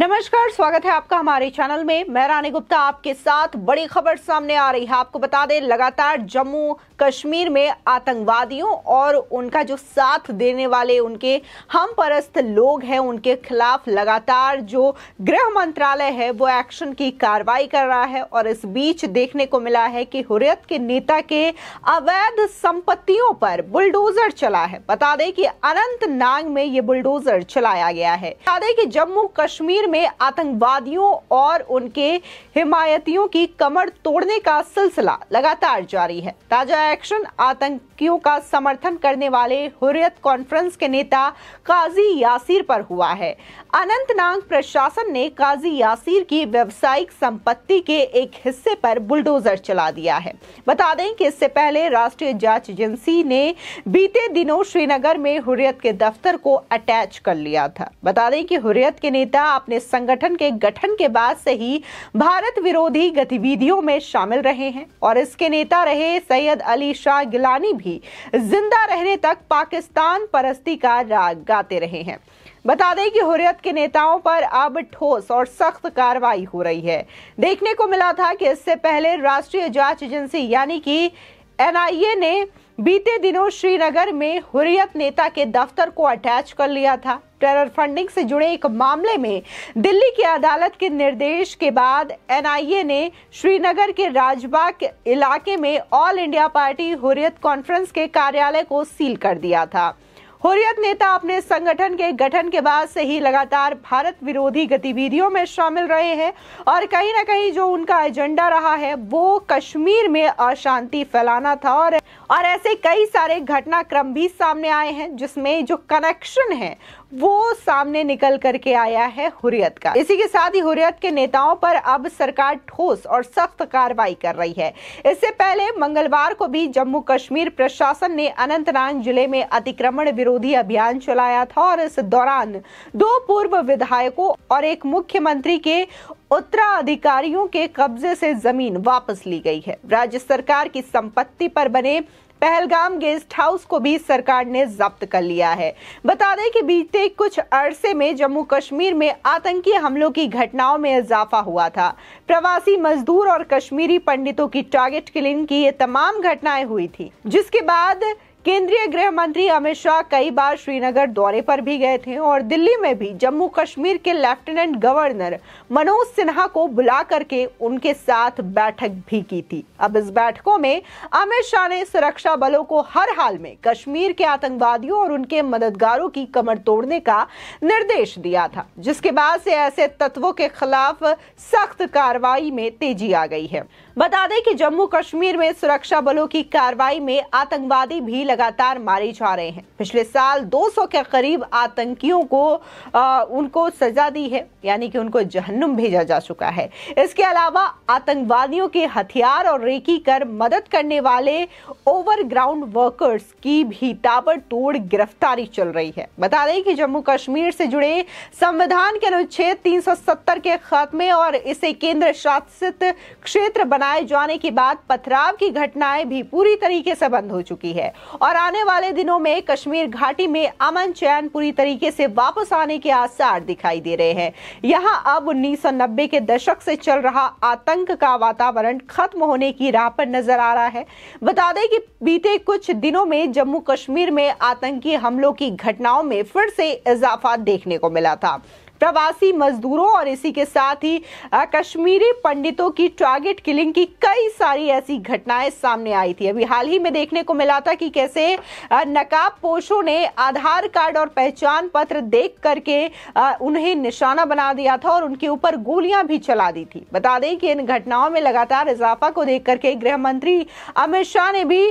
नमस्कार स्वागत है आपका हमारे चैनल में मैं रानी गुप्ता आपके साथ बड़ी खबर सामने आ रही है आपको बता दें लगातार जम्मू कश्मीर में आतंकवादियों और उनका जो साथ देने वाले उनके हम परस्त लोग हैं उनके खिलाफ लगातार जो गृह मंत्रालय है वो एक्शन की कार्रवाई कर रहा है और इस बीच देखने को मिला है कि हुरियत के नेता के अवैध संपत्तियों पर बुलडोजर चला है बता दें कि अनंतनाग में ये बुलडोजर चलाया गया है बता दें कि जम्मू कश्मीर में आतंकवादियों और उनके हिमायतियों की कमर तोड़ने का सिलसिला लगातार जारी है ताजा एक्शन आतंकियों का समर्थन करने वाले हुरियत कॉन्फ्रेंस के नेता काजी यासिर पर हुआ है अनंतनाग प्रशासन ने काजी यासिर की व्यवसायिक संपत्ति के एक हिस्से पर बुलडोजर चला दिया है बता दें कि इससे पहले राष्ट्रीय जांच एजेंसी ने बीते दिनों श्रीनगर में हुरियत के दफ्तर को अटैच कर लिया था बता दें कि हुरियत के नेता अपने इस संगठन के गठन के बाद से ही भारत विरोधी गतिविधियों में शामिल रहे हैं और इसके नेता रहे सैयद अली शाह गिलानी भी जिंदा रहने तक पाकिस्तान परस्ती का राग गाते रहे हैं बता दें कि हुरियत के नेताओं पर अब ठोस और सख्त कार्रवाई हो रही है देखने को मिला था कि इससे पहले राष्ट्रीय जांच एजेंसी यानी कि एनआईए ने बीते दिनों श्रीनगर में हुरियत नेता के दफ्तर को अटैच कर लिया था टेरर फंडिंग से जुड़े एक मामले में दिल्ली की अदालत के निर्देश के बाद एनआईए ने श्रीनगर के राजबाग इलाके में All India Party Hurriyat Conference के कार्यालय को सील कर दिया था हुरियत नेता अपने संगठन के गठन के बाद से ही लगातार भारत विरोधी गतिविधियों में शामिल रहे हैं और कहीं ना कहीं जो उनका एजेंडा रहा है वो कश्मीर में अशांति फैलाना था और और ऐसे कई सारे घटनाक्रम भी सामने आए हैं जिसमें जो कनेक्शन है वो सामने निकल करके आया है हुरियत का इसी के साथ ही हुरियत के नेताओं पर अब सरकार ठोस और सख्त कार्रवाई कर रही है इससे पहले मंगलवार को भी जम्मू कश्मीर प्रशासन ने अनंतनाग जिले में अतिक्रमण विरोधी अभियान चलाया था और इस दौरान दो पूर्व विधायकों और एक मुख्यमंत्री के उत्तराधिकारियों के कब्जे से जमीन वापस ली गई है राज्य सरकार की संपत्ति पर बने पहलगाम गेस्ट हाउस को भी सरकार ने जब्त कर लिया है बता दें कि बीते कुछ अरसे में जम्मू कश्मीर में आतंकी हमलों की घटनाओं में इजाफा हुआ था प्रवासी मजदूर और कश्मीरी पंडितों की टारगेट किलिंग की ये तमाम घटनाएं हुई थी जिसके बाद केंद्रीय गृह मंत्री अमित शाह कई बार श्रीनगर दौरे पर भी गए थे और दिल्ली में भी जम्मू कश्मीर के लेफ्टिनेंट गवर्नर मनोज सिन्हा को बुला करके उनके साथ बैठक भी की थी अब इस बैठकों में अमित शाह ने सुरक्षा बलों को हर हाल में कश्मीर के आतंकवादियों और उनके मददगारों की कमर तोड़ने का निर्देश दिया था जिसके बाद से ऐसे तत्वों के खिलाफ सख्त कार्रवाई में तेजी आ गई है बता दें कि जम्मू कश्मीर में सुरक्षा बलों की कार्रवाई में आतंकवादी भी लग लगातार मारे जा रहे हैं पिछले साल 200 के करीब आतंकियों को आ, उनको सजा दी है यानी कि उनको जहन्नुम भेजा जा चुका है इसके अलावा आतंकवादियों के हथियार और रेकी कर मदद करने वाले ओवरग्राउंड वर्कर्स की भी ताबड़तोड़ गिरफ्तारी चल रही है बता दें कि जम्मू कश्मीर से जुड़े संविधान के अनुच्छेद 370 के खात्मे और इसे केंद्र शासित क्षेत्र बनाए जाने के बाद पथराव की घटनाएं भी पूरी तरीके से बंद हो चुकी है और और आने वाले दिनों में कश्मीर घाटी में अमन चैन पूरी तरीके से वापस आने के आसार दिखाई दे रहे हैं यहाँ अब उन्नीस के दशक से चल रहा आतंक का वातावरण खत्म होने की राह पर नजर आ रहा है बता दें कि बीते कुछ दिनों में जम्मू कश्मीर में आतंकी हमलों की घटनाओं में फिर से इजाफा देखने को मिला था प्रवासी मजदूरों और इसी के साथ ही कश्मीरी पंडितों की टारगेट किलिंग की कई सारी ऐसी घटनाएं सामने आई थी अभी हाल ही में देखने को मिला था कि कैसे नकाब पोषों ने आधार कार्ड और पहचान पत्र देख करके उन्हें निशाना बना दिया था और उनके ऊपर गोलियां भी चला दी थी बता दें कि इन घटनाओं में लगातार इजाफा को देख करके गृह मंत्री अमित शाह ने भी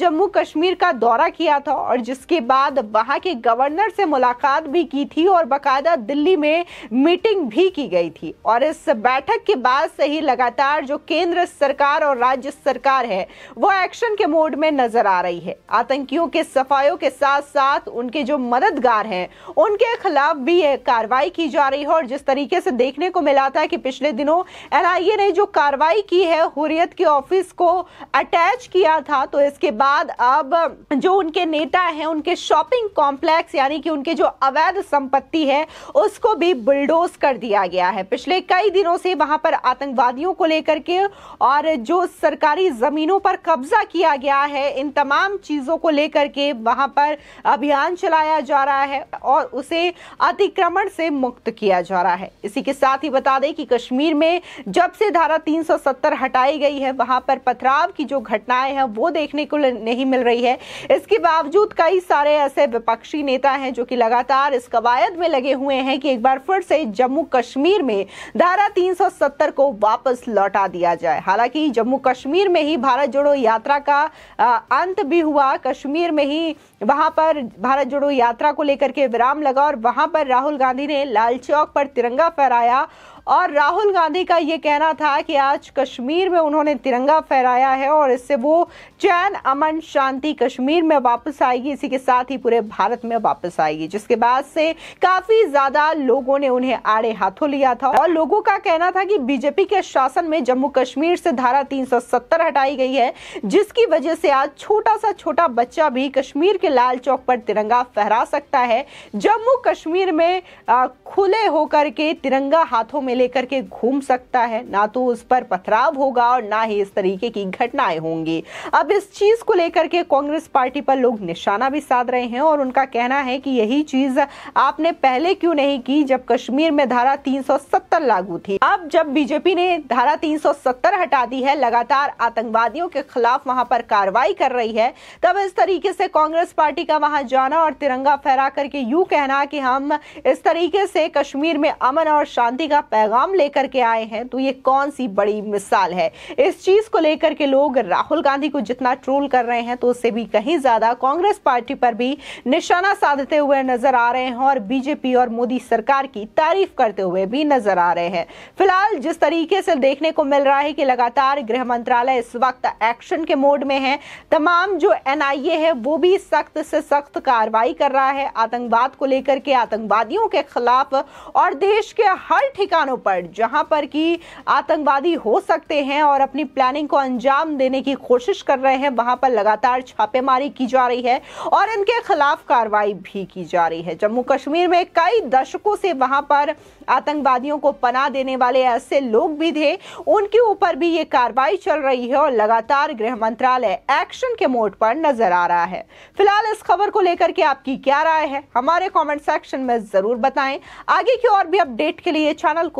जम्मू कश्मीर का दौरा किया था और जिसके बाद वहां के गवर्नर से मुलाकात भी की थी और बाकायदा दिल्ली में में मीटिंग भी की गई थी और इस बैठक के बाद से ही लगातार जो केंद्र सरकार और राज्य सरकार है वो एक्शन के मोड में नजर आ रही है आतंकियों के सफायों के साथ साथ उनके जो मददगार हैं उनके खिलाफ भी ये कार्रवाई की जा रही है और जिस तरीके से देखने को मिला था कि पिछले दिनों एन ने जो कार्रवाई की है हुरियत के ऑफिस को अटैच किया था तो इसके बाद अब जो उनके नेता हैं उनके शॉपिंग कॉम्प्लेक्स यानी कि उनके जो अवैध संपत्ति है उसको भी बुलडोज कर दिया गया है पिछले कई दिनों से वहां पर आतंकवादियों को लेकर के और जो सरकारी जमीनों पर कब्जा किया गया है इन तमाम चीजों को लेकर के वहां पर अभियान चलाया जा रहा है और उसे अतिक्रमण से मुक्त किया जा रहा है इसी के साथ ही बता दें कि कश्मीर में जब से धारा 370 हटाई गई है वहां पर पथराव की जो घटनाएं हैं वो देखने को नहीं मिल रही है इसके बावजूद कई सारे ऐसे विपक्षी नेता हैं जो कि लगातार इस कवायद में लगे हुए हैं कि एक बार बर्फर से जम्मू कश्मीर में धारा 370 को वापस लौटा दिया जाए हालांकि जम्मू कश्मीर में ही भारत जोड़ो यात्रा का अंत भी हुआ कश्मीर में ही वहां पर भारत जोड़ो यात्रा को लेकर के विराम लगा और वहां पर राहुल गांधी ने लाल चौक पर तिरंगा फहराया और राहुल गांधी का ये कहना था कि आज कश्मीर में उन्होंने तिरंगा फहराया है और इससे वो चैन अमन शांति कश्मीर में वापस आएगी इसी के साथ ही पूरे भारत में वापस आएगी जिसके बाद से काफी ज्यादा लोगों ने उन्हें आड़े हाथों लिया था और लोगों का कहना था कि बीजेपी के शासन में जम्मू कश्मीर से धारा तीन हटाई गई है जिसकी वजह से आज छोटा सा छोटा बच्चा भी कश्मीर के लाल चौक पर तिरंगा फहरा सकता है जम्मू कश्मीर में खुले होकर के तिरंगा हाथों में में लेकर के घूम सकता है ना तो उस पर पथराव होगा और ना ही इस तरीके की घटनाएं होंगी अब इस चीज को लेकर के कांग्रेस पार्टी पर लोग निशाना भी साध रहे हैं और उनका कहना है कि यही चीज आपने पहले क्यों नहीं की जब कश्मीर में धारा 370 लागू थी अब जब बीजेपी ने धारा 370 हटा दी है लगातार आतंकवादियों के खिलाफ वहां पर कार्रवाई कर रही है तब इस तरीके से कांग्रेस पार्टी का वहां जाना और तिरंगा फहरा करके यूं कहना कि हम इस तरीके से कश्मीर में अमन और शांति का पैगाम लेकर के आए हैं तो ये कौन सी बड़ी मिसाल है इस चीज को लेकर के लोग राहुल गांधी को जितना ट्रोल कर रहे हैं तो उससे भी कहीं ज्यादा कांग्रेस पार्टी पर भी निशाना साधते हुए नजर आ रहे हैं और बीजेपी और मोदी सरकार की तारीफ करते हुए भी नजर आ रहे हैं फिलहाल जिस तरीके से देखने को मिल रहा है कि लगातार गृह मंत्रालय इस वक्त एक्शन के मोड में है तमाम जो एनआईए है वो भी सख्त से सख्त कार्रवाई कर रहा है आतंकवाद को लेकर के आतंकवादियों के खिलाफ और देश के हर ठिकानों ठिकानों पर जहां पर कि आतंकवादी हो सकते हैं और अपनी प्लानिंग को अंजाम देने की कोशिश कर रहे हैं वहां पर लगातार छापेमारी की जा रही है और इनके खिलाफ कार्रवाई भी की जा रही है जम्मू कश्मीर में कई दशकों से वहां पर आतंकवादियों को पना देने वाले ऐसे लोग भी थे उनके ऊपर भी ये कार्रवाई चल रही है और लगातार गृह मंत्रालय एक्शन के मोड पर नजर आ रहा है फिलहाल इस खबर को लेकर के आपकी क्या राय है हमारे कमेंट सेक्शन में जरूर बताएं आगे की और भी अपडेट के लिए चैनल को